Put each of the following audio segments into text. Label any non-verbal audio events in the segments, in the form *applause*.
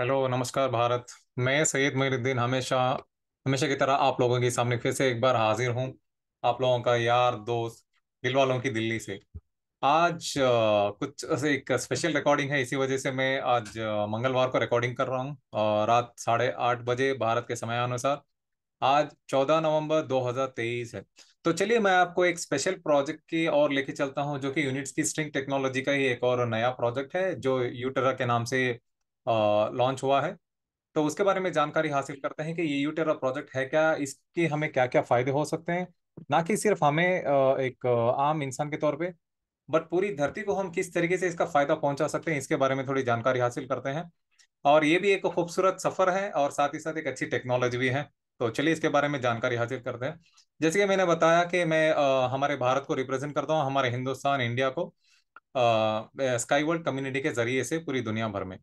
Hello नमस्कार भारत मैं सैयद मेरुद्दीन हमेशा हमेशा की तरह आप लोगों के सामने फिर से एक बार हाजिर हूँ आप लोगों का यार दोस्त दिल वालों की दिल्ली से आज कुछ एक स्पेशल रिकॉर्डिंग है इसी वजह से मैं आज मंगलवार को रिकॉर्डिंग कर रहा हूँ रात साढ़े आठ बजे भारत के अनुसार आज चौदह नवंबर 2023 है तो चलिए मैं आपको एक स्पेशल प्रोजेक्ट की और लेके चलता हूँ जो कि यूनिट्स की स्ट्रिंग टेक्नोलॉजी का ही एक और नया प्रोजेक्ट है जो यूटेरा के नाम से लॉन्च हुआ है तो उसके बारे में जानकारी हासिल करते हैं कि ये यूटेरा प्रोजेक्ट है क्या इसके हमें क्या क्या फायदे हो सकते हैं ना कि सिर्फ हमें एक आम इंसान के तौर पे बट पूरी धरती को हम किस तरीके से इसका फायदा पहुंचा सकते हैं इसके बारे में थोड़ी जानकारी हासिल करते हैं और ये भी एक खूबसूरत सफर है और साथ ही साथ एक अच्छी टेक्नोलॉजी भी है तो चलिए इसके बारे में जानकारी हासिल करते हैं जैसे कि मैंने बताया कि मैं हमारे भारत को रिप्रेजेंट करता हूँ हमारे हिंदुस्तान इंडिया को स्काई वर्ल्ड कम्युनिटी के जरिए से पूरी दुनिया भर में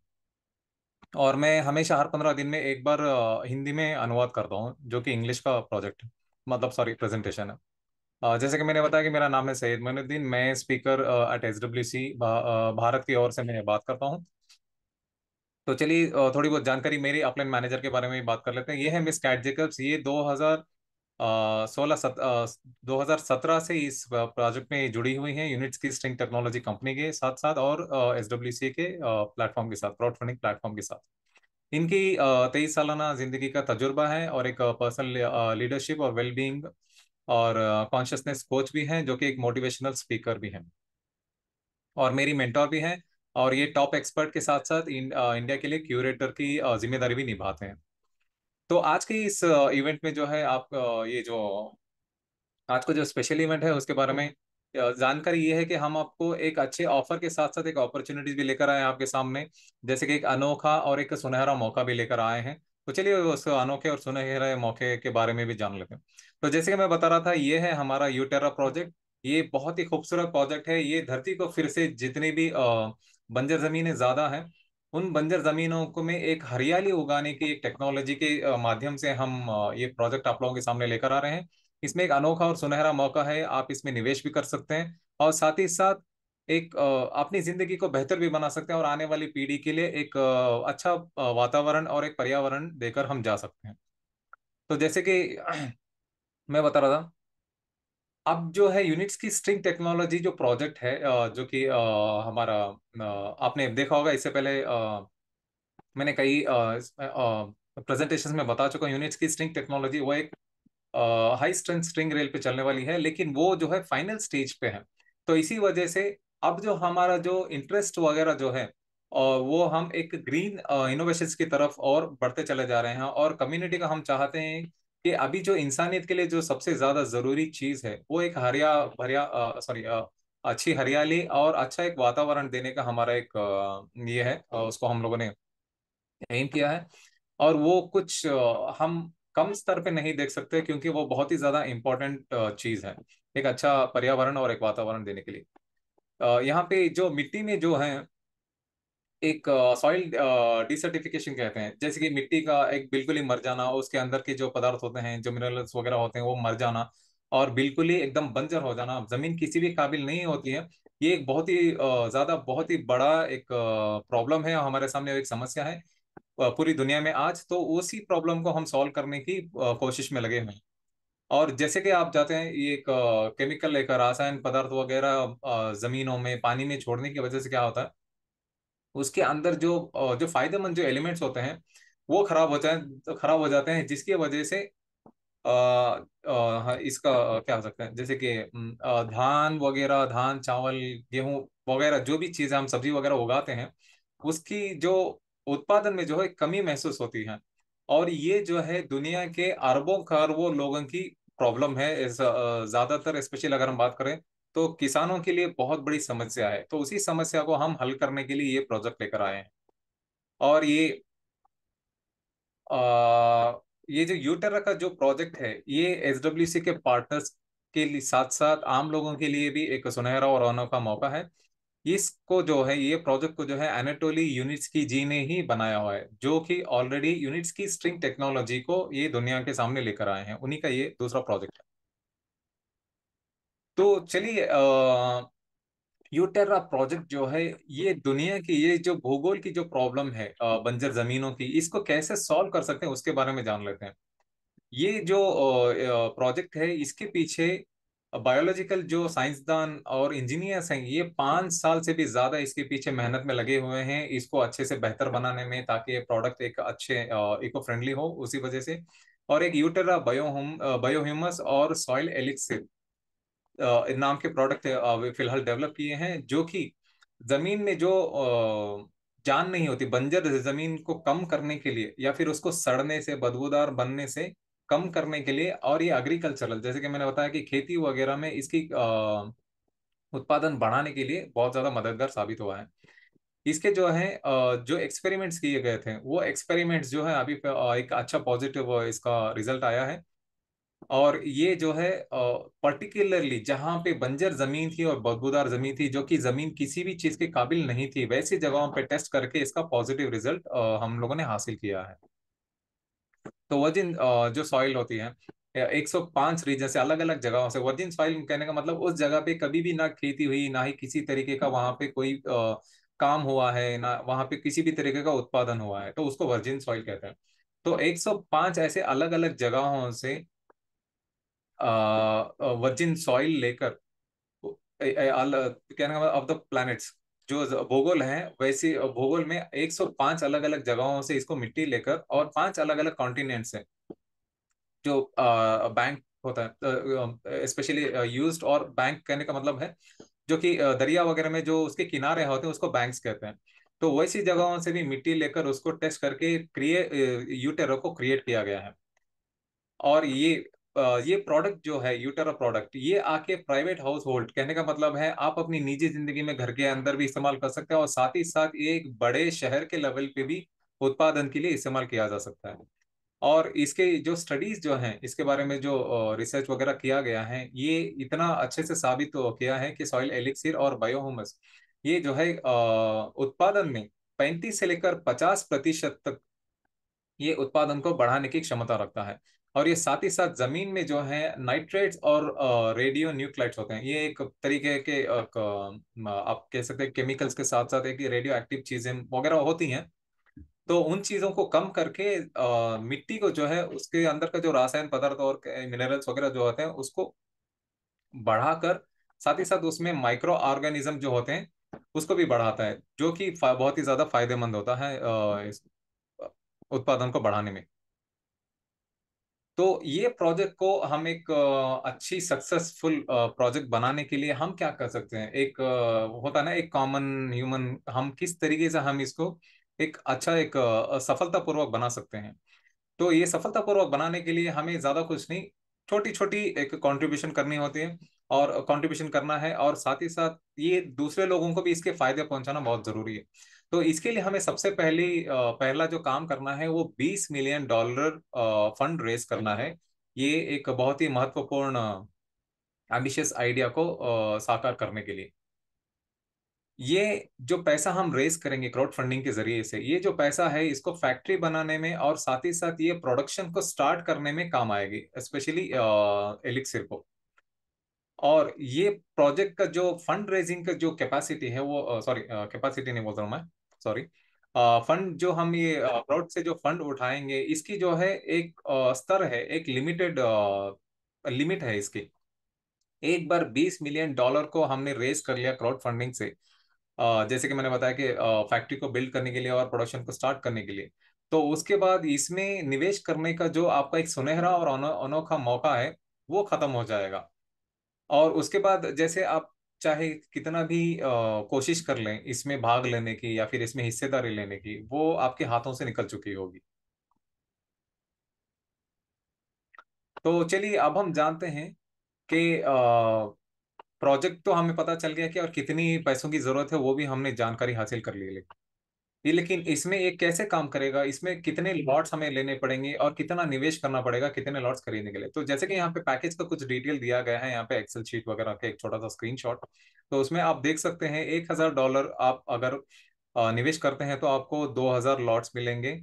और मैं हमेशा हर पंद्रह दिन में एक बार हिंदी में अनुवाद करता हूँ जो कि इंग्लिश का प्रोजेक्ट मतलब सॉरी प्रेजेंटेशन है जैसे कि मैंने बताया कि मेरा नाम है सैयद मोनुद्दीन मैं speaker at H W C Bharat की ओर से मैं बात करता हूँ तो चलिए थोड़ी बहुत जानकारी मेरी अपलाइन मैनेजर के बारे में बात कर लेते हैं ये है मिस कैट जेकब्स ये हज़ार सोलह सत दो हज़ार सत्रह से इस प्रोजेक्ट में जुड़ी हुई हैं यूनिट्स की स्ट्रिंग टेक्नोलॉजी कंपनी के साथ साथ और एस डब्ल्यू सी के प्लेटफॉर्म के साथ क्राउड फंडिंग प्लेटफॉर्म के साथ इनकी तेईस सालाना जिंदगी का तजुर्बा है और एक पर्सनल लीडरशिप और वेलबींग और कॉन्शियसनेस कोच भी हैं जो कि एक मोटिवेशनल स्पीकर भी हैं और मेरी मेंटोर भी हैं और ये टॉप एक्सपर्ट के साथ साथ इंडिया के लिए क्यूरेटर की जिम्मेदारी भी निभाते हैं तो आज के इस इवेंट में जो है आप ये जो आज का जो स्पेशल इवेंट है उसके बारे में जानकारी ये है कि हम आपको एक अच्छे ऑफर के साथ साथ एक अपॉर्चुनिटीज भी लेकर आए हैं आपके सामने जैसे कि एक अनोखा और एक सुनहरा मौका भी लेकर आए हैं तो चलिए उस अनोखे और सुनहरे मौके के बारे में भी जान लेते हैं तो जैसे कि मैं बता रहा था ये है हमारा यूटेरा प्रोजेक्ट ये बहुत ही खूबसूरत प्रोजेक्ट है ये धरती को फिर से जितनी भी बंजर जमीनें ज्यादा हैं उन बंजर जमीनों को में एक हरियाली उगाने की एक टेक्नोलॉजी के माध्यम से हम ये प्रोजेक्ट आप लोगों के सामने लेकर आ रहे हैं इसमें एक अनोखा और सुनहरा मौका है आप इसमें निवेश भी कर सकते हैं और साथ ही साथ एक अपनी जिंदगी को बेहतर भी बना सकते हैं और आने वाली पीढ़ी के लिए एक अच्छा वातावरण और एक पर्यावरण देकर हम जा सकते हैं तो जैसे कि *clears throat* मैं बता रहा था अब जो है यूनिट्स की स्ट्रिंग टेक्नोलॉजी जो प्रोजेक्ट है जो कि हमारा आपने देखा होगा इससे पहले मैंने कई प्रेजेंटेशन में बता चुका हूँ यूनिट्स की स्ट्रिंग टेक्नोलॉजी वो एक हाई स्ट्रेंथ स्ट्रिंग रेल पे चलने वाली है लेकिन वो जो है फाइनल स्टेज पे है तो इसी वजह से अब जो हमारा जो इंटरेस्ट वगैरह जो है वो हम एक ग्रीन इनोवेशन की तरफ और बढ़ते चले जा रहे हैं और कम्युनिटी का हम चाहते हैं कि अभी जो इंसानियत के लिए जो सबसे ज्यादा जरूरी चीज है वो एक हरिया हरिया सॉरी अच्छी हरियाली और अच्छा एक वातावरण देने का हमारा एक ये है उसको हम लोगों ने एम किया है और वो कुछ हम कम स्तर पे नहीं देख सकते क्योंकि वो बहुत ही ज्यादा इम्पोर्टेंट चीज है एक अच्छा पर्यावरण और एक वातावरण देने के लिए यहाँ पे जो मिट्टी में जो है एक सॉइल डिसर्टिफिकेशन कहते हैं जैसे कि मिट्टी का एक बिल्कुल ही मर जाना उसके अंदर के जो पदार्थ होते हैं जो मिनरल्स वगैरह होते हैं वो मर जाना और बिल्कुल ही एकदम बंजर हो जाना जमीन किसी भी काबिल नहीं होती है ये एक बहुत ही ज्यादा बहुत ही बड़ा एक प्रॉब्लम है हमारे सामने एक समस्या है पूरी दुनिया में आज तो उसी प्रॉब्लम को हम सॉल्व करने की कोशिश में लगे हुए हैं और जैसे कि आप जाते हैं ये एक केमिकल लेकर रासायन पदार्थ वगैरह जमीनों में पानी में छोड़ने की वजह से क्या होता है उसके अंदर जो जो फायदेमंद जो एलिमेंट्स होते हैं वो खराब हो जाए तो खराब हो जाते हैं जिसकी वजह से आ, आ, इसका क्या हो सकता है जैसे कि धान वगैरह धान चावल गेहूं वगैरह जो भी चीज़ें हम सब्जी वगैरह उगाते हैं उसकी जो उत्पादन में जो है कमी महसूस होती है और ये जो है दुनिया के अरबों खरबों लोगों की प्रॉब्लम है ज़्यादातर स्पेशली अगर हम बात करें तो किसानों के लिए बहुत बड़ी समस्या है तो उसी समस्या को हम हल करने के लिए ये प्रोजेक्ट लेकर आए हैं और ये आ, ये जो यूटेरा e का जो प्रोजेक्ट है ये एस के पार्टनर्स के लिए साथ साथ आम लोगों के लिए भी एक सुनहरा और रौनक का मौका है इसको जो है ये प्रोजेक्ट को जो है एनेटोली यूनिट्स की जी ने ही बनाया हुआ है जो कि ऑलरेडी यूनिट्स की स्ट्रिंग टेक्नोलॉजी को ये दुनिया के सामने लेकर आए हैं उन्हीं का ये दूसरा प्रोजेक्ट है तो चलिए यूटेरा प्रोजेक्ट जो है ये दुनिया की ये जो भूगोल की जो प्रॉब्लम है बंजर जमीनों की इसको कैसे सॉल्व कर सकते हैं उसके बारे में जान लेते हैं ये जो प्रोजेक्ट है इसके पीछे बायोलॉजिकल जो साइंसदान और इंजीनियर्स हैं ये पाँच साल से भी ज़्यादा इसके पीछे मेहनत में लगे हुए हैं इसको अच्छे से बेहतर बनाने में ताकि ये प्रोडक्ट एक अच्छे इको फ्रेंडली हो उसी वजह से और एक यूटेरा बायो बायोह्यूमस और सॉइल एलिक्सिव नाम के प्रोडक्ट फिलहाल डेवलप किए हैं जो कि जमीन में जो जान नहीं होती बंजर जमीन को कम करने के लिए या फिर उसको सड़ने से बदबूदार बनने से कम करने के लिए और ये एग्रीकल्चरल जैसे कि मैंने बताया कि खेती वगैरह में इसकी उत्पादन बढ़ाने के लिए बहुत ज्यादा मददगार साबित हुआ है इसके जो है जो एक्सपेरिमेंट्स किए गए थे वो एक्सपेरिमेंट्स जो है अभी एक अच्छा पॉजिटिव इसका रिजल्ट आया है और ये जो है पर्टिकुलरली जहां पे बंजर जमीन थी और बदबूदार जमीन थी जो कि जमीन किसी भी चीज के काबिल नहीं थी वैसी जगहों पे टेस्ट करके इसका पॉजिटिव रिजल्ट हम लोगों ने हासिल किया है तो वर्जिन जो सॉइल होती है 105 रीजन से अलग अलग जगहों से वर्जिन सॉइल कहने का मतलब उस जगह पे कभी भी ना खेती हुई ना ही किसी तरीके का वहां पे कोई काम हुआ है ना वहां पे किसी भी तरीके का उत्पादन हुआ है तो उसको वर्जिन सॉइल कहते हैं तो 105 ऐसे अलग अलग जगहों से वर्जिन सॉइल लेकर ऑफ द प्लैनेट्स जो भूगोल है वैसे भूगोल में 105 अलग अलग जगहों से इसको मिट्टी लेकर और पांच अलग अलग कॉन्टिनेंट्स हैं जो बैंक होता है स्पेशली यूज्ड और बैंक कहने का मतलब है जो कि दरिया वगैरह में जो उसके किनारे होते हैं उसको बैंक्स कहते हैं तो वैसी जगहों से भी मिट्टी लेकर उसको टेस्ट करके क्रिए यूटेरो को क्रिएट किया गया है और ये ये प्रोडक्ट जो है यूटेरा प्रोडक्ट ये आके प्राइवेट हाउस होल्ड कहने का मतलब है आप अपनी निजी जिंदगी में घर के अंदर भी इस्तेमाल कर सकते हैं और साथ ही साथ ये एक बड़े शहर के लेवल पे भी उत्पादन के लिए इस्तेमाल किया जा सकता है और इसके जो स्टडीज जो हैं इसके बारे में जो रिसर्च वगैरह किया गया है ये इतना अच्छे से साबित किया है कि सॉइल एलिक्सिर और बायोहोमस ये जो है उत्पादन में पैंतीस से लेकर पचास प्रतिशत तक ये उत्पादन को बढ़ाने की क्षमता रखता है और ये साथ ही साथ जमीन में जो है नाइट्रेट्स और रेडियो न्यूक्लाइट्स होते हैं ये एक तरीके के आप कह सकते हैं केमिकल्स के साथ साथ एक रेडियो एक्टिव चीजें वगैरह होती हैं तो उन चीजों को कम करके आ, मिट्टी को जो है उसके अंदर का जो रासायन पदार्थ और मिनरल्स वगैरह जो होते हैं उसको बढ़ाकर साथ ही साथ उसमें माइक्रो ऑर्गेनिज्म जो होते हैं उसको भी बढ़ाता है जो कि बहुत ही ज्यादा फायदेमंद होता है इस उत्पादन को बढ़ाने में तो ये प्रोजेक्ट को हम एक अच्छी सक्सेसफुल प्रोजेक्ट बनाने के लिए हम क्या कर सकते हैं एक होता ना एक कॉमन ह्यूमन हम किस तरीके से हम इसको एक अच्छा एक सफलतापूर्वक बना सकते हैं तो ये सफलतापूर्वक बनाने के लिए हमें ज़्यादा कुछ नहीं छोटी छोटी एक कंट्रीब्यूशन करनी होती है और कंट्रीब्यूशन करना है और साथ ही साथ ये दूसरे लोगों को भी इसके फायदे पहुंचाना बहुत जरूरी है तो इसके लिए हमें सबसे पहली पहला जो काम करना है वो 20 मिलियन डॉलर फंड रेस करना है ये एक बहुत ही महत्वपूर्ण एम्बिशियस आइडिया को साकार करने के लिए ये जो पैसा हम रेस करेंगे क्राउड फंडिंग के जरिए से ये जो पैसा है इसको फैक्ट्री बनाने में और साथ ही साथ ये प्रोडक्शन को स्टार्ट करने में काम आएगी स्पेशली एलिक्सिर को और ये प्रोजेक्ट का जो फंड रेजिंग का जो कैपेसिटी है वो सॉरी कैपेसिटी नहीं बोल रहा हूँ मैं सॉरी फंड जो हम ये अब्रॉड से जो फंड उठाएंगे इसकी जो है एक स्तर है एक लिमिटेड लिमिट है इसकी एक बार 20 मिलियन डॉलर को हमने रेज कर लिया क्राउड फंडिंग से जैसे कि मैंने बताया कि फैक्ट्री को बिल्ड करने के लिए और प्रोडक्शन को स्टार्ट करने के लिए तो उसके बाद इसमें निवेश करने का जो आपका एक सुनहरा और अनोखा मौका है वो खत्म हो जाएगा और उसके बाद जैसे आप चाहे कितना भी आ, कोशिश कर लें इसमें भाग लेने की या फिर इसमें हिस्सेदारी लेने की वो आपके हाथों से निकल चुकी होगी तो चलिए अब हम जानते हैं कि प्रोजेक्ट तो हमें पता चल गया कि और कितनी पैसों की जरूरत है वो भी हमने जानकारी हासिल कर ली लेकिन ये लेकिन इसमें एक कैसे काम करेगा इसमें कितने लॉट्स हमें लेने पड़ेंगे और कितना निवेश करना पड़ेगा कितने लॉट्स खरीदने के लिए तो जैसे कि यहाँ पे पैकेज का कुछ डिटेल दिया गया है यहाँ पे एक्सेल शीट वगैरह का एक छोटा सा स्क्रीनशॉट तो उसमें आप देख सकते हैं एक हजार डॉलर आप अगर निवेश करते हैं तो आपको दो हजार लॉट्स मिलेंगे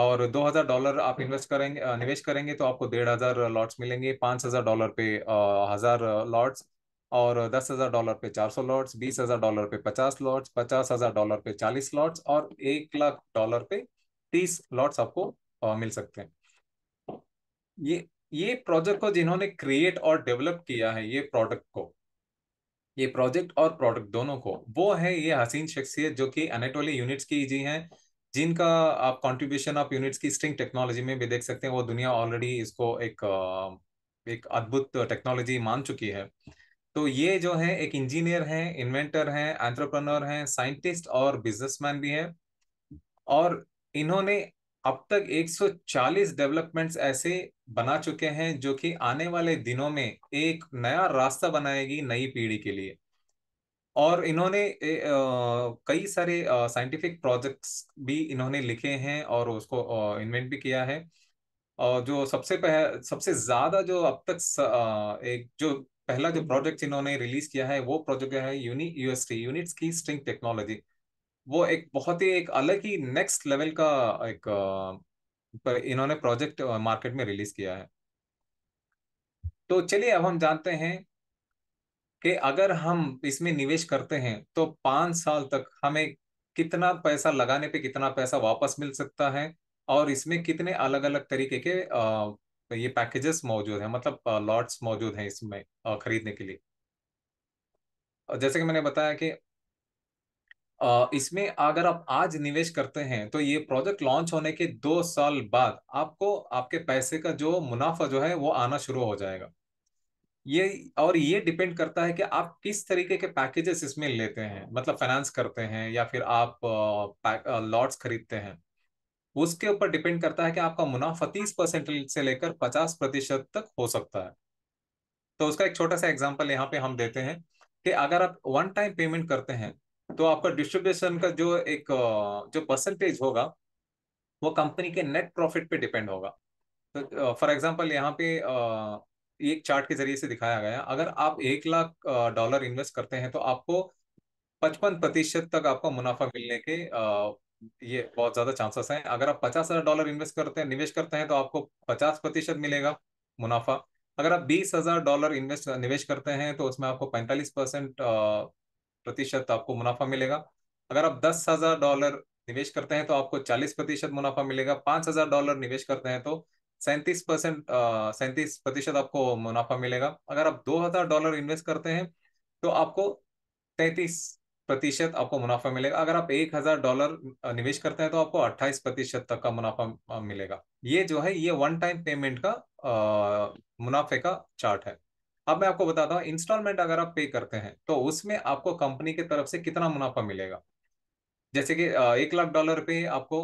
और दो हजार डॉलर आप इन्वेस्ट हम्म। करेंगे निवेश करेंगे तो आपको डेढ़ हजार लॉट्स मिलेंगे पांच हजार डॉलर पे हजार लॉट्स और दस हजार डॉलर पे चार सौ लॉट्स बीस हजार डॉलर पे पचास लॉट्स पचास हजार डॉलर पे चालीस लॉट्स और एक लाख डॉलर पे तीस लॉट्स आपको आ, मिल सकते हैं ये ये प्रोजेक्ट को जिन्होंने क्रिएट और डेवलप किया है ये प्रोडक्ट को ये प्रोजेक्ट और प्रोडक्ट दोनों को वो है ये हसीन शख्सियत जो कि अनेटोली यूनिट्स की जी हैं जिनका आप कंट्रीब्यूशन आप यूनिट्स की स्ट्रिंग टेक्नोलॉजी में भी देख सकते हैं वो दुनिया ऑलरेडी इसको एक एक अद्भुत टेक्नोलॉजी मान चुकी है तो ये जो है एक इंजीनियर है इन्वेंटर है एंट्रप्रनोर है साइंटिस्ट और बिजनेसमैन भी है और इन्होंने अब तक 140 डेवलपमेंट्स ऐसे बना चुके हैं जो कि आने वाले दिनों में एक नया रास्ता बनाएगी नई पीढ़ी के लिए और इन्होंने ए, आ, कई सारे साइंटिफिक प्रोजेक्ट्स भी इन्होंने लिखे हैं और उसको इन्वेंट भी किया है और जो सबसे पह सबसे ज्यादा जो अब तक स, आ, एक जो पहला जो प्रोजेक्ट इन्होंने रिलीज किया है वो प्रोजेक्ट है यूनि यूएसटी यूनिट्स की स्ट्रिंग टेक्नोलॉजी वो एक बहुत ही एक अलग ही नेक्स्ट लेवल का एक इन्होंने प्रोजेक्ट मार्केट में रिलीज किया है तो चलिए अब हम जानते हैं कि अगर हम इसमें निवेश करते हैं तो पांच साल तक हमें कितना पैसा लगाने पे कितना पैसा वापस मिल सकता है और इसमें कितने अलग अलग तरीके के तो ये पैकेजेस मौजूद हैं मतलब लॉट्स मौजूद हैं इसमें खरीदने के लिए जैसे कि मैंने बताया कि इसमें अगर आप आज निवेश करते हैं तो ये प्रोजेक्ट लॉन्च होने के दो साल बाद आपको आपके पैसे का जो मुनाफा जो है वो आना शुरू हो जाएगा ये और ये डिपेंड करता है कि आप किस तरीके के पैकेजेस इसमें लेते हैं मतलब फाइनेंस करते हैं या फिर आप लॉट्स खरीदते हैं उसके ऊपर डिपेंड करता है कि आपका मुनाफा तीस परसेंट से लेकर पचास प्रतिशत तक हो सकता है तो उसका एक छोटा सा एग्जाम्पल यहाँ पे हम देते हैं कि अगर आप वन टाइम पेमेंट करते हैं तो आपका डिस्ट्रीब्यूशन का जो एक जो परसेंटेज होगा वो कंपनी के नेट प्रॉफिट पे डिपेंड होगा तो फॉर एग्जाम्पल यहाँ पे एक चार्ट के जरिए से दिखाया गया अगर आप एक लाख डॉलर इन्वेस्ट करते हैं तो आपको पचपन प्रतिशत तक आपको मुनाफा मिलने के ये बहुत ज्यादा चांसेस हैं अगर आप पचास हजार डॉलर इन्वेस्ट करते हैं निवेश करते हैं तो आपको पचास प्रतिशत मिलेगा मुनाफा अगर आप बीस हजार डॉलर इन्वेस्ट निवेश करते हैं तो उसमें आपको पैंतालीस परसेंट प्रतिशत आपको मुनाफा मिलेगा अगर आप दस हजार डॉलर निवेश करते हैं तो आपको चालीस प्रतिशत मुनाफा मिलेगा पांच हजार डॉलर निवेश करते हैं तो सैंतीस परसेंट सैंतीस प्रतिशत आपको मुनाफा मिलेगा अगर आप दो हजार डॉलर इन्वेस्ट करते हैं तो आपको तैतीस प्रतिशत आपको मुनाफा मिलेगा अगर आप एक हजार डॉलर निवेश करते हैं तो आपको अट्ठाईस प्रतिशत तक का मुनाफा मिलेगा ये जो है ये वन टाइम पेमेंट का आ, मुनाफे का चार्ट है अब मैं आपको बताता हूँ इंस्टॉलमेंट अगर आप पे करते हैं तो उसमें आपको कंपनी की तरफ से कितना मुनाफा मिलेगा जैसे कि एक लाख डॉलर पे आपको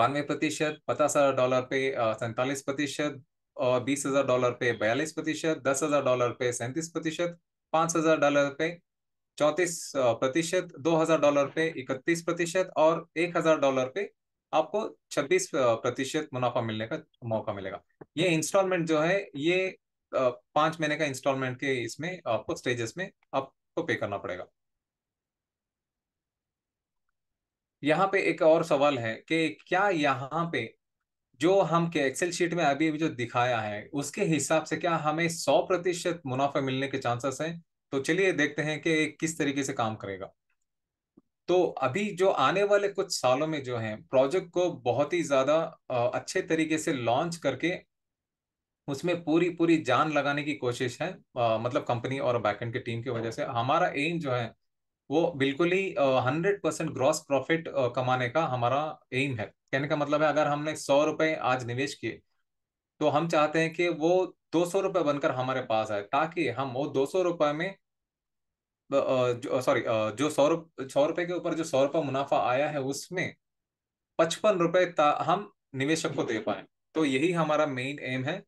बानवे प्रतिशत पचास हजार डॉलर पे सैंतालीस प्रतिशत बीस हजार डॉलर पे बयालीस प्रतिशत दस हजार डॉलर पे सैंतीस प्रतिशत पांच हजार डॉलर पे चौतीस प्रतिशत दो हजार डॉलर पे इकतीस प्रतिशत और एक हजार डॉलर पे आपको छब्बीस प्रतिशत मुनाफा मिलने का मौका मिलेगा ये इंस्टॉलमेंट जो है ये पांच महीने का इंस्टॉलमेंट के इसमें आपको स्टेजेस में आपको पे करना पड़ेगा यहाँ पे एक और सवाल है कि क्या यहाँ पे जो हम के एक्सेल शीट में अभी अभी जो दिखाया है उसके हिसाब से क्या हमें सौ प्रतिशत मुनाफा मिलने के चांसेस हैं तो चलिए देखते हैं कि किस तरीके से काम करेगा तो अभी जो आने वाले कुछ सालों में जो है प्रोजेक्ट को बहुत ही ज्यादा अच्छे तरीके से लॉन्च करके उसमें पूरी पूरी जान लगाने की कोशिश है आ, मतलब कंपनी और बैकएंड की टीम की वजह से हमारा एम जो है वो बिल्कुल ही हंड्रेड परसेंट ग्रॉस प्रॉफिट कमाने का हमारा एम है कहने का मतलब है अगर हमने सौ रुपए आज निवेश किए तो हम चाहते हैं कि वो दो सौ रुपये बनकर हमारे पास आए ताकि हम वो दो सौ रुपये में सॉरी जो सौ रुपये सौ रुपये के ऊपर जो सौ रुपये मुनाफा आया है उसमें पचपन रुपये हम निवेशक को दे पाए तो यही हमारा मेन एम है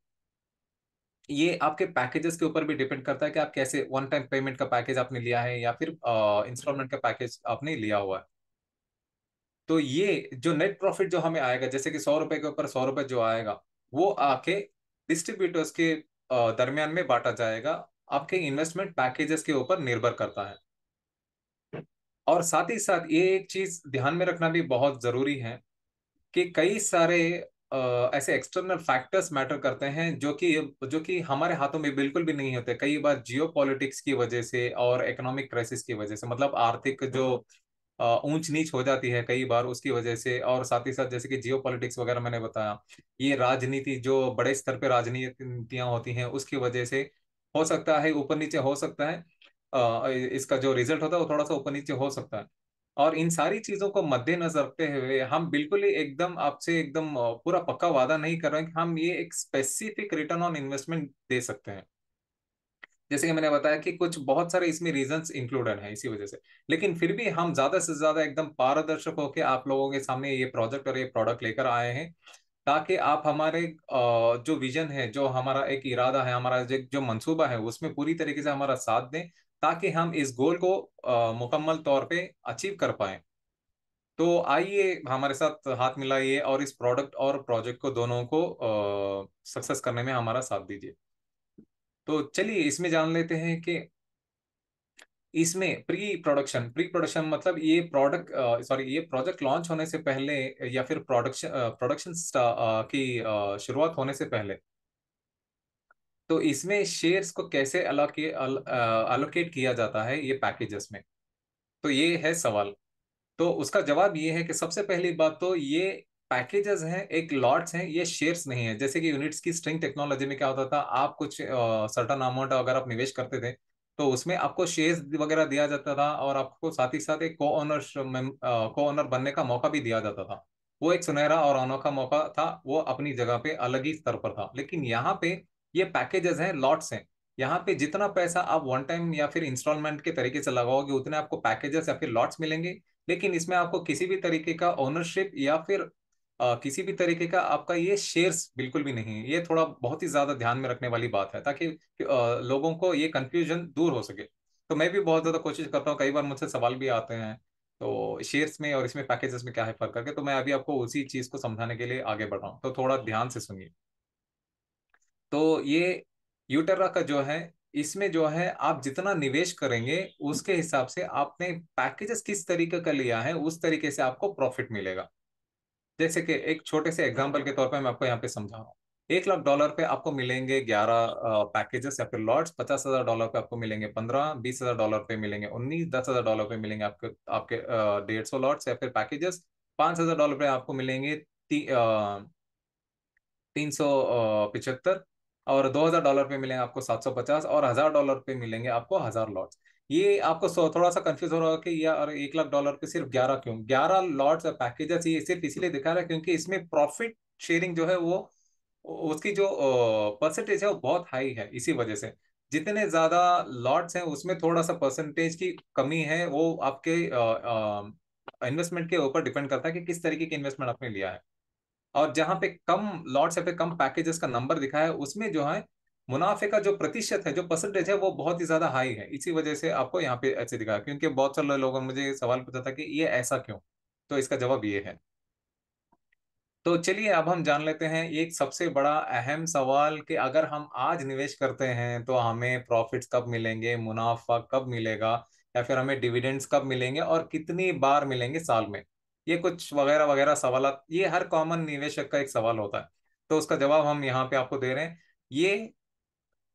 ये आपके पैकेजेस के ऊपर भी डिपेंड करता है कि आप कैसे वन टाइम पेमेंट का पैकेज आपने लिया है या फिर इंस्टॉलमेंट का पैकेज आपने लिया हुआ है तो ये जो नेट प्रॉफिट जो हमें आएगा जैसे कि सौ रुपए के ऊपर सौ रुपए जो आएगा वो आके डिस्ट्रीब्यूटर्स के दरमियान में बांटा जाएगा आपके इन्वेस्टमेंट पैकेजेस के ऊपर निर्भर करता है और साथ ही साथ ये एक चीज ध्यान में रखना भी बहुत जरूरी है कि कई सारे ऐसे एक्सटर्नल फैक्टर्स मैटर करते हैं जो कि जो कि हमारे हाथों में बिल्कुल भी नहीं होते कई बार जियो की वजह से और इकोनॉमिक क्राइसिस की वजह से मतलब आर्थिक जो ऊंच नीच हो जाती है कई बार उसकी वजह से और साथ ही साथ जैसे कि जियो पॉलिटिक्स वगैरह मैंने बताया ये राजनीति जो बड़े स्तर पर राजनीतियां होती हैं उसकी वजह से हो सकता है ऊपर नीचे हो सकता है इसका जो रिजल्ट होता है वो थोड़ा सा ऊपर नीचे हो सकता है और इन सारी चीजों को मद्देनजर रखते हुए हम बिल्कुल ही एकदम आपसे एकदम पूरा पक्का वादा नहीं कर रहे हैं कि हम ये एक स्पेसिफिक रिटर्न ऑन इन्वेस्टमेंट दे सकते हैं जैसे कि मैंने बताया कि कुछ बहुत सारे इसमें रीजंस इंक्लूडेड हैं इसी वजह से लेकिन फिर भी हम ज्यादा से ज्यादा एकदम पारदर्शक होकर आप लोगों के सामने ये प्रोजेक्ट और ये प्रोडक्ट लेकर आए हैं ताकि आप हमारे जो विजन है जो हमारा एक इरादा है हमारा जो मंसूबा है उसमें पूरी तरीके से हमारा साथ दें ताकि हम इस गोल को मुकम्मल तौर पर अचीव कर पाए तो आइए हमारे साथ हाथ मिलाइए और इस प्रोडक्ट और प्रोजेक्ट को दोनों को सक्सेस करने में हमारा साथ दीजिए तो चलिए इसमें जान लेते हैं कि इसमें प्री प्रोडक्शन प्री प्रोडक्शन मतलब ये प्रोडक्ट सॉरी ये प्रोजेक्ट लॉन्च होने से पहले या फिर प्रोडक्शन प्रोडक्शन की शुरुआत होने से पहले तो इसमें शेयर्स को कैसे अलोके अलोकेट किया जाता है ये पैकेजेस में तो ये है सवाल तो उसका जवाब ये है कि सबसे पहली बात तो ये पैकेजेस हैं एक लॉट्स हैं ये शेयर्स नहीं है जैसे कि यूनिट्स की स्ट्रिंग टेक्नोलॉजी में क्या होता था आप कुछ सर्टन अमाउंट अगर आप निवेश करते थे तो उसमें आपको शेयर्स वगैरह दिया जाता था और आपको साथ ही साथ एक को ऑनर को ऑनर बनने का मौका भी दिया जाता था वो एक सुनहरा और अनोखा मौका था वो अपनी जगह पे अलग ही स्तर पर था लेकिन यहाँ पे ये पैकेजेस हैं लॉट्स हैं यहाँ पे जितना पैसा आप वन टाइम या फिर इंस्टॉलमेंट के तरीके से लगाओगे उतने आपको पैकेजेस या फिर लॉट्स मिलेंगे लेकिन इसमें आपको किसी भी तरीके का ओनरशिप या फिर आ, किसी भी तरीके का आपका ये शेयर्स बिल्कुल भी नहीं है ये थोड़ा बहुत ही ज्यादा ध्यान में रखने वाली बात है ताकि लोगों को ये कंफ्यूजन दूर हो सके तो मैं भी बहुत ज्यादा कोशिश करता हूँ कई बार मुझसे सवाल भी आते हैं तो शेयर्स में और इसमें पैकेजेस में क्या है फर्क करके तो मैं अभी आपको उसी चीज को समझाने के लिए आगे बढ़ रहा हूँ तो थोड़ा ध्यान से सुनिए तो ये यूटेरा का जो है इसमें जो है आप जितना निवेश करेंगे उसके हिसाब से आपने पैकेजेस किस तरीके का लिया है उस तरीके से आपको प्रॉफिट मिलेगा जैसे कि एक छोटे से एग्जाम्पल के तौर पर मैं आपको यहाँ पे समझा रहा हूँ एक लाख डॉलर पे आपको मिलेंगे ग्यारह पैकेजेस या फिर लॉट्स पचास हजार डॉलर पे आपको मिलेंगे पंद्रह बीस हजार डॉलर पे मिलेंगे उन्नीस दस हजार डॉलर पे मिलेंगे आपके आपके डेढ़ सौ लॉट्स या फिर पैकेजेस पांच हजार डॉलर पे आपको मिलेंगे ती, तीन सौ पिछहत्तर और दो हजार डॉलर पे मिलेंगे आपको सात सौ पचास और हजार डॉलर पे मिलेंगे आपको हजार लॉट्स ये आपको थोड़ा सा कंफ्यूज हो रहा होगा कि यार एक लाख डॉलर पे सिर्फ ग्यारह क्यों ग्यारह लॉट्स और पैकेजेस ये सिर्फ इसीलिए दिखा रहा है क्योंकि इसमें प्रॉफिट शेयरिंग जो है वो उसकी जो परसेंटेज है वो बहुत हाई है इसी वजह से जितने ज्यादा लॉट्स हैं उसमें थोड़ा सा परसेंटेज की कमी है वो आपके इन्वेस्टमेंट के ऊपर डिपेंड करता है कि किस तरीके की इन्वेस्टमेंट आपने लिया है और जहाँ पे कम लॉट्स या फिर कम पैकेजेस का नंबर दिखा है उसमें जो है मुनाफे का जो प्रतिशत है जो परसेंटेज है वो बहुत ही ज्यादा हाई है इसी वजह से आपको यहाँ पे ऐसे दिखाया क्योंकि बहुत सारे लोगों ने मुझे सवाल पूछा था कि ये ऐसा क्यों तो इसका जवाब ये है तो चलिए अब हम जान लेते हैं एक सबसे बड़ा अहम सवाल कि अगर हम आज निवेश करते हैं तो हमें प्रॉफिट्स कब मिलेंगे मुनाफा कब मिलेगा या फिर हमें डिविडेंड्स कब मिलेंगे और कितनी बार मिलेंगे साल में ये कुछ वगैरह वगैरह सवाल ये हर कॉमन निवेशक का एक सवाल होता है तो उसका जवाब हम यहाँ पे आपको दे रहे हैं ये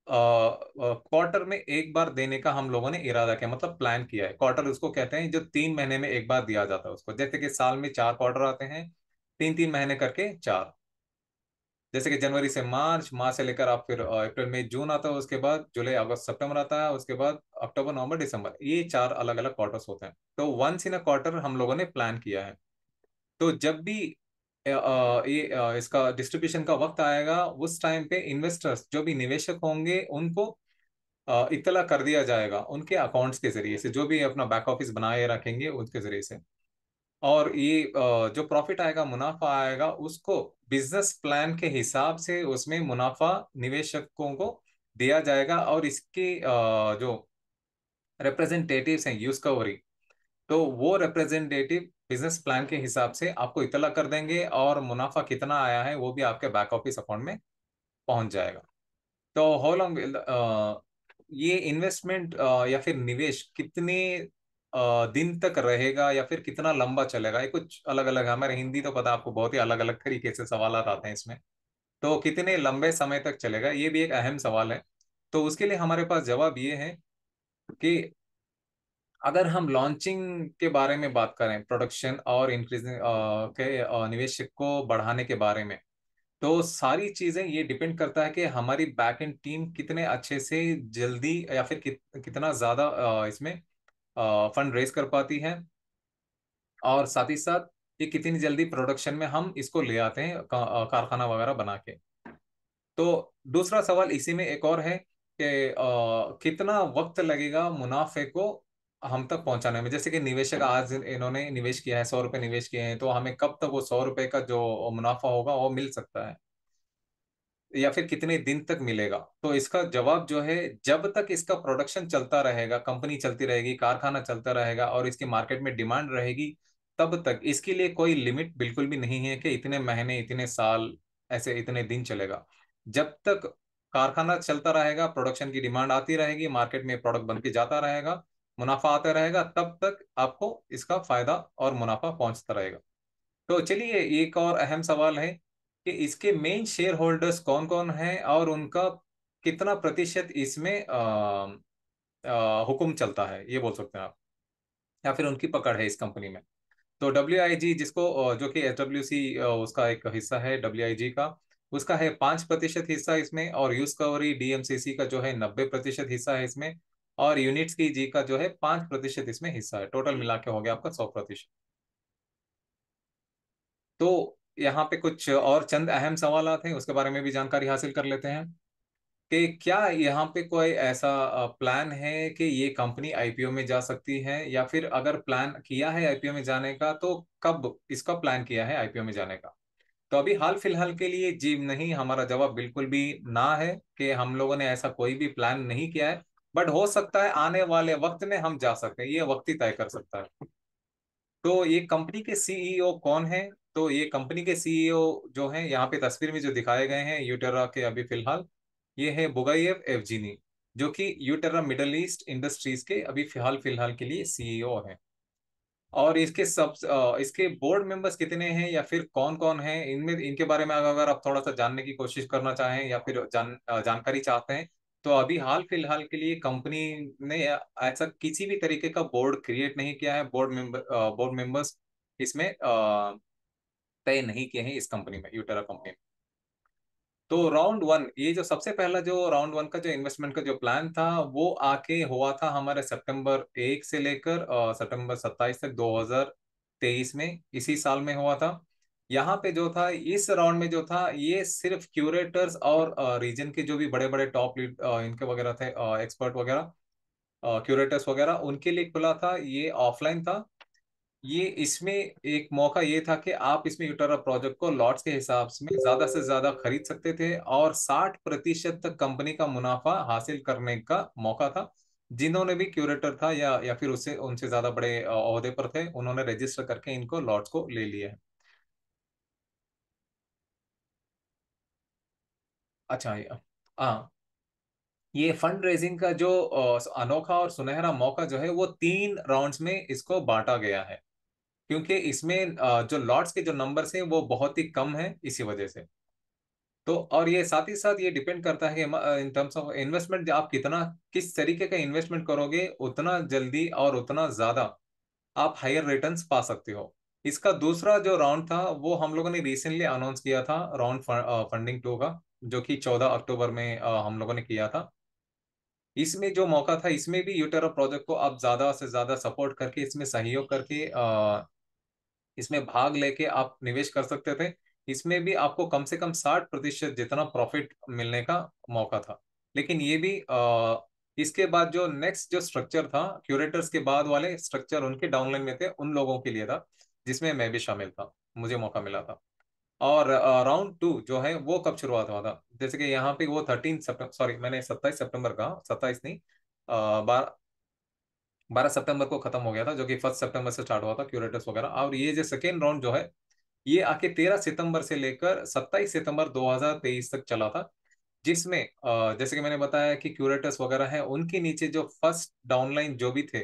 क्वार्टर में एक बार देने का हम लोगों ने इरादा किया मतलब प्लान किया है क्वार्टर उसको कहते हैं जो तीन महीने में एक बार दिया जाता है उसको जैसे कि साल में चार क्वार्टर आते हैं तीन तीन महीने करके चार जैसे कि जनवरी से मार्च मार्च से लेकर आप फिर अप्रैल मई जून आता है उसके बाद जुलाई अगस्त सितंबर आता है उसके बाद अक्टूबर नवंबर दिसंबर ये चार अलग अलग क्वार्टर्स होते हैं तो वंस इन अ क्वार्टर हम लोगों ने प्लान किया है तो जब भी ये इसका डिस्ट्रीब्यूशन का वक्त आएगा उस टाइम पे इन्वेस्टर्स जो भी निवेशक होंगे उनको इतला कर दिया जाएगा उनके अकाउंट्स के जरिए से जो भी अपना बैक ऑफिस बनाए रखेंगे उनके जरिए से और ये जो प्रॉफिट आएगा मुनाफा आएगा उसको बिजनेस प्लान के हिसाब से उसमें मुनाफा निवेशकों को दिया जाएगा और इसके जो रिप्रेजेंटेटिव्स हैं यूज कवरी तो वो रिप्रेजेंटेटिव बिजनेस प्लान के हिसाब से आपको इतला कर देंगे और मुनाफा कितना आया है वो भी आपके बैक ऑफिस अकाउंट में पहुंच जाएगा तो हाउ लॉन्ग ये इन्वेस्टमेंट या फिर निवेश कितने दिन तक रहेगा या फिर कितना लंबा चलेगा ये कुछ अलग अलग हमारे हिंदी तो पता आपको बहुत ही अलग अलग तरीके से सवाल आते हैं इसमें तो कितने लंबे समय तक चलेगा ये भी एक अहम सवाल है तो उसके लिए हमारे पास जवाब ये है कि अगर हम लॉन्चिंग के बारे में बात करें प्रोडक्शन और इंक्रीजिंग के निवेश को बढ़ाने के बारे में तो सारी चीजें ये डिपेंड करता है कि हमारी बैक एंड टीम कितने अच्छे से जल्दी या फिर कितना ज्यादा इसमें फंड रेज कर पाती है और साथ ही साथ ये कितनी जल्दी प्रोडक्शन में हम इसको ले आते हैं कारखाना वगैरह बना के तो दूसरा सवाल इसी में एक और है कि कितना वक्त लगेगा मुनाफे को हम तक पहुंचाने में जैसे कि निवेशक हम्म। आज इन्होंने निवेश किया है सौ रुपए निवेश किए हैं तो हमें कब तक वो सौ रुपए का जो मुनाफा होगा वो मिल सकता है या फिर कितने दिन तक मिलेगा तो इसका जवाब जो है जब तक इसका प्रोडक्शन चलता रहेगा कंपनी चलती रहेगी कारखाना चलता रहेगा और इसकी मार्केट में डिमांड रहेगी तब तक इसके लिए कोई लिमिट बिल्कुल भी नहीं है कि इतने महीने इतने साल ऐसे इतने दिन चलेगा जब तक कारखाना चलता रहेगा प्रोडक्शन की डिमांड आती रहेगी मार्केट में प्रोडक्ट बन के जाता रहेगा मुनाफा आता रहेगा तब तक आपको इसका फायदा और मुनाफा पहुंचता रहेगा तो चलिए एक और अहम सवाल है कि इसके मेन शेयर होल्डर्स कौन कौन हैं और उनका कितना प्रतिशत इसमें हुक्म चलता है ये बोल सकते हैं आप या फिर उनकी पकड़ है इस कंपनी में तो डब्ल्यू जिसको जो कि एच उसका एक हिस्सा है डब्ल्यू का उसका है पांच प्रतिशत हिस्सा इसमें और यूज कवरी डीएमसीसी का जो है नब्बे प्रतिशत हिस्सा है इसमें और यूनिट्स की जी का जो है पांच प्रतिशत इसमें हिस्सा है टोटल मिला के हो गया आपका सौ प्रतिशत तो यहाँ पे कुछ और चंद अहम सवाल हैं उसके बारे में भी जानकारी हासिल कर लेते हैं कि क्या यहाँ पे कोई ऐसा प्लान है कि ये कंपनी आईपीओ में जा सकती है या फिर अगर प्लान किया है आईपीओ में जाने का तो कब इसका प्लान किया है आईपीओ में जाने का तो अभी हाल फिलहाल के लिए जी नहीं हमारा जवाब बिल्कुल भी ना है कि हम लोगों ने ऐसा कोई भी प्लान नहीं किया है बट हो सकता है आने वाले वक्त में हम जा सकते हैं ये वक्त ही तय कर सकता है तो ये कंपनी के सीईओ e कौन है तो ये कंपनी के सीईओ e जो है यहाँ पे तस्वीर में जो दिखाए गए हैं यूटेरा के अभी फिलहाल ये है बुगाइएव एवजीनी जो कि यूटेरा मिडल ईस्ट इंडस्ट्रीज के अभी फिलहाल फिलहाल के लिए सीईओ e है और इसके सब इसके बोर्ड मेंबर्स कितने हैं या फिर कौन कौन हैं इनमें इनके बारे में अगर आप थोड़ा सा जानने की कोशिश करना चाहें या फिर जान जानकारी चाहते हैं तो अभी हाल फिलहाल के लिए कंपनी ने ऐसा किसी भी तरीके का बोर्ड क्रिएट नहीं किया है बोर्ड मेंबर बोर्ड मेंबर्स इसमें तय नहीं किए हैं इस कंपनी में यूटेरा कंपनी में तो राउंड वन ये जो सबसे पहला जो राउंड वन का जो इन्वेस्टमेंट का जो प्लान था वो आके हुआ था हमारे सितंबर एक से लेकर सितंबर सत्ताईस तक 2023 में इसी साल में हुआ था यहाँ पे जो था इस राउंड में जो था ये सिर्फ क्यूरेटर्स और रीजन के जो भी बड़े बड़े टॉप लीड इनके वगैरह थे एक्सपर्ट वगैरह क्यूरेटर्स वगैरह उनके लिए खुला था ये ऑफलाइन था ये इसमें एक मौका ये था कि आप इसमें यूटरा प्रोजेक्ट को लॉट्स के हिसाब से ज्यादा से ज्यादा खरीद सकते थे और 60 प्रतिशत तक कंपनी का मुनाफा हासिल करने का मौका था जिन्होंने भी क्यूरेटर था या या फिर उससे उनसे ज्यादा बड़े अहदे पर थे उन्होंने रजिस्टर करके इनको लॉट्स को ले लिया है अच्छा हाँ ये फंड रेजिंग का जो अनोखा और सुनहरा मौका जो है वो तीन राउंड्स में इसको बांटा गया है क्योंकि इसमें जो लॉट्स के जो नंबर्स हैं वो बहुत ही कम है इसी वजह से तो और ये साथ ही साथ ये डिपेंड करता है इन टर्म्स ऑफ इन्वेस्टमेंट आप कितना किस तरीके का इन्वेस्टमेंट करोगे उतना जल्दी और उतना ज़्यादा आप हायर रिटर्न्स पा सकते हो इसका दूसरा जो राउंड था वो हम लोगों ने रिसेंटली अनाउंस किया था राउंड फंडिंग टू का जो कि चौदह अक्टूबर में हम लोगों ने किया था इसमें जो मौका था इसमें भी यूटेरा प्रोजेक्ट को आप ज्यादा से ज्यादा सपोर्ट करके इसमें सहयोग करके आ, इसमें भाग लेके आप निवेश कर सकते थे इसमें भी आपको कम से कम साठ प्रतिशत जितना प्रॉफिट मिलने का मौका था लेकिन ये भी आ, इसके बाद जो नेक्स्ट जो स्ट्रक्चर था क्यूरेटर्स के बाद वाले स्ट्रक्चर उनके डाउनलाइन में थे उन लोगों के लिए था जिसमें मैं भी शामिल था मुझे मौका मिला था और राउंड टू जो है वो कब शुरुआत हुआ था जैसे कि यहाँ पे वो थर्टीन सॉरी मैंने सत्ताईस सितंबर कहा सत्ताईस नहीं बारह बारह सितंबर को खत्म हो गया था जो कि फर्स्ट सितंबर से स्टार्ट हुआ था क्यूरेटर्स वगैरह और ये जो सेकेंड राउंड जो है ये आके तेरह सितंबर से लेकर सत्ताईस सितंबर दो तक चला था जिसमें जैसे कि मैंने बताया कि क्यूरेटर्स वगैरह है उनके नीचे जो फर्स्ट डाउनलाइन जो भी थे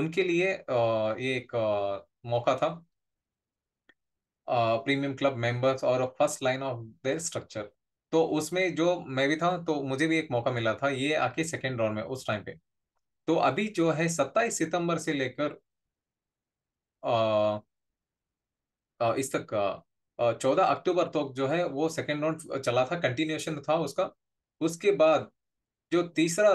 उनके लिए ये एक मौका था प्रीमियम क्लब मेंबर्स और first line of their structure तो उसमें जो मैं भी था तो मुझे भी एक मौका मिला था ये आके सेकेंड राउंड में उस टाइम पे तो अभी जो है सत्ताईस सितंबर से लेकर इस तक चौदह अक्टूबर तक तो जो है वो सेकेंड राउंड चला था कंटिन्यूएशन था उसका उसके बाद जो तीसरा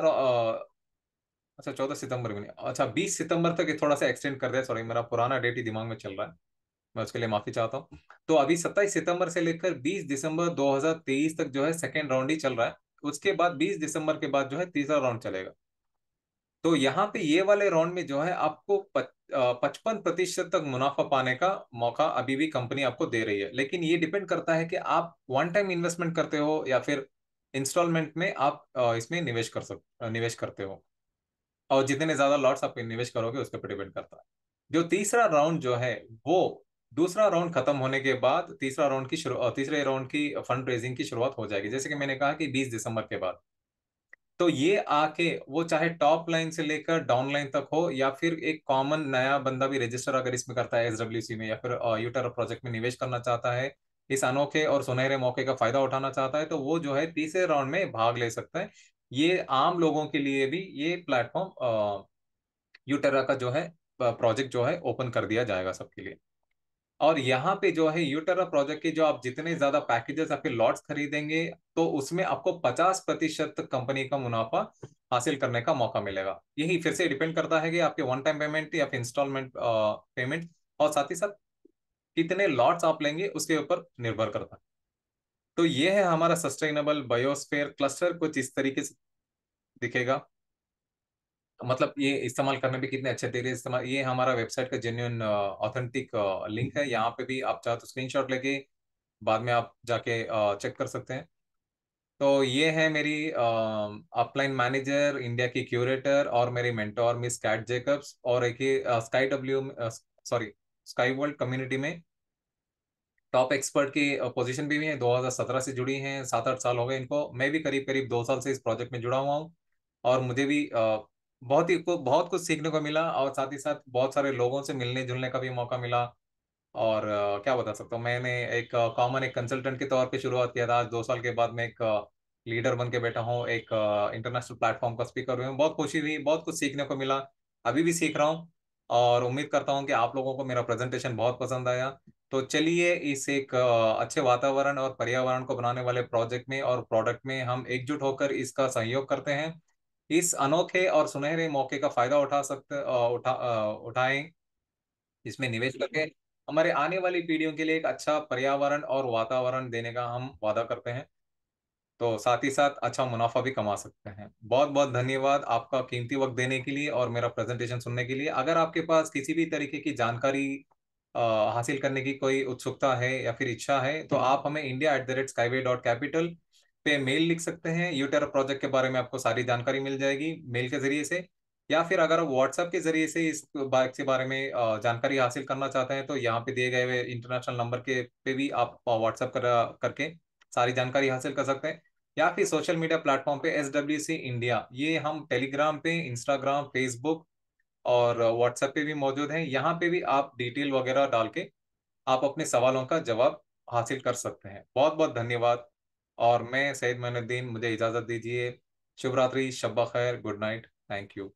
अच्छा चौदह सितंबर में अच्छा बीस सितंबर तक ये थोड़ा सा एक्सटेंड कर दिया सॉरी मेरा पुराना डेट ही दिमाग में चल रहा है मैं उसके लिए माफी चाहता हूँ तो अभी सत्ताईस सितंबर से लेकर 20 दिसंबर 2023 तक जो है सेकेंड राउंड ही चल रहा है उसके बाद 20 दिसंबर के बाद जो है तीसरा राउंड चलेगा तो यहाँ पे ये वाले राउंड में जो है आपको पचपन प्रतिशत तक मुनाफा पाने का मौका अभी भी कंपनी आपको दे रही है लेकिन ये डिपेंड करता है कि आप वन टाइम इन्वेस्टमेंट करते हो या फिर इंस्टॉलमेंट में आप इसमें निवेश कर सक निवेश करते हो और जितने ज्यादा लॉट्स आप निवेश करोगे उस पर डिपेंड करता है जो तीसरा राउंड जो है वो दूसरा राउंड खत्म होने के बाद तीसरा राउंड की शुरू तीसरे राउंड की फंड रेजिंग की शुरुआत हो जाएगी जैसे कि मैंने कहा कि बीस दिसंबर के बाद तो ये आके वो चाहे टॉप लाइन से लेकर डाउन लाइन तक हो या फिर एक कॉमन नया बंदा भी रजिस्टर अगर इसमें करता है एस में या फिर यूटर प्रोजेक्ट में निवेश करना चाहता है इस अनोखे और सुनहरे मौके का फायदा उठाना चाहता है तो वो जो है तीसरे राउंड में भाग ले सकता है ये आम लोगों के लिए भी ये प्लेटफॉर्म यूटेरा का जो है प्रोजेक्ट जो है ओपन कर दिया जाएगा सबके लिए और यहाँ पे जो है यूटेरा प्रोजेक्ट के जो आप जितने ज्यादा पैकेजेस आपके लॉट्स खरीदेंगे तो उसमें आपको 50 प्रतिशत कंपनी का मुनाफा हासिल करने का मौका मिलेगा यही फिर से डिपेंड करता है कि आपके वन टाइम पेमेंट या फिर इंस्टॉलमेंट पेमेंट और साथ ही साथ कितने लॉट्स आप लेंगे उसके ऊपर निर्भर करता है तो ये है हमारा सस्टेनेबल बायोस्फेयर क्लस्टर कुछ इस तरीके से दिखेगा मतलब ये इस्तेमाल करने पे कितने अच्छे तेरे इस्तेमाल ये हमारा वेबसाइट का जेन्यून ऑथेंटिक लिंक है यहाँ पे भी आप चाहे तो स्क्रीन लेके बाद में आप जाके चेक कर सकते हैं तो ये है मेरी अपलाइन मैनेजर इंडिया की क्यूरेटर और मेरी मेंटोर मिस कैट जेकब्स और एक ही sky W sorry sky world community में टॉप एक्सपर्ट की पोजीशन भी, भी है 2017 से जुड़ी हैं सात आठ साल हो गए इनको मैं भी करीब करीब दो साल से इस प्रोजेक्ट में जुड़ा हुआ हूँ और मुझे भी बहुत ही बहुत कुछ सीखने को मिला और साथ ही साथ बहुत सारे लोगों से मिलने जुलने का भी मौका मिला और क्या बता सकता हूँ मैंने एक कॉमन एक कंसल्टेंट के तौर पे शुरुआत किया था आज दो साल के बाद मैं एक लीडर बन के बैठा हूँ एक इंटरनेशनल प्लेटफॉर्म का स्पीकर हुई हूँ बहुत खुशी हुई बहुत कुछ सीखने को मिला अभी भी सीख रहा हूँ और उम्मीद करता हूँ कि आप लोगों को मेरा प्रेजेंटेशन बहुत पसंद आया तो चलिए इस एक अच्छे वातावरण और पर्यावरण को बनाने वाले प्रोजेक्ट में और प्रोडक्ट में हम एकजुट होकर इसका सहयोग करते हैं इस अनोखे और सुनहरे मौके का फायदा उठा सकते उठा उठाएं इसमें निवेश करके हमारे आने वाली पीढ़ियों के लिए एक अच्छा पर्यावरण और वातावरण देने का हम वादा करते हैं तो साथ ही साथ अच्छा मुनाफा भी कमा सकते हैं बहुत बहुत धन्यवाद आपका कीमती वक्त देने के लिए और मेरा प्रेजेंटेशन सुनने के लिए अगर आपके पास किसी भी तरीके की जानकारी हासिल करने की कोई उत्सुकता है या फिर इच्छा है तो आप हमें India at the rate skyway dot capital पे मेल लिख सकते हैं यूटेरा प्रोजेक्ट के बारे में आपको सारी जानकारी मिल जाएगी मेल के जरिए से या फिर अगर आप व्हाट्सएप के जरिए से इस बाइक के बारे में जानकारी हासिल करना चाहते हैं तो यहाँ पे दिए गए हुए इंटरनेशनल नंबर के पे भी आप व्हाट्सएप कर, करके सारी जानकारी हासिल कर सकते हैं या फिर सोशल मीडिया प्लेटफॉर्म पे एस डब्ल्यू सी इंडिया ये हम टेलीग्राम पे इंस्टाग्राम फेसबुक और व्हाट्सएप पे भी मौजूद हैं यहाँ पे भी आप डिटेल वगैरह डाल के आप अपने सवालों का जवाब हासिल कर सकते हैं बहुत बहुत धन्यवाद और मैं सईद मोहनुद्दीन मुझे इजाज़त दीजिए शुभ रात्रि शब्बा खैर गुड नाइट थैंक यू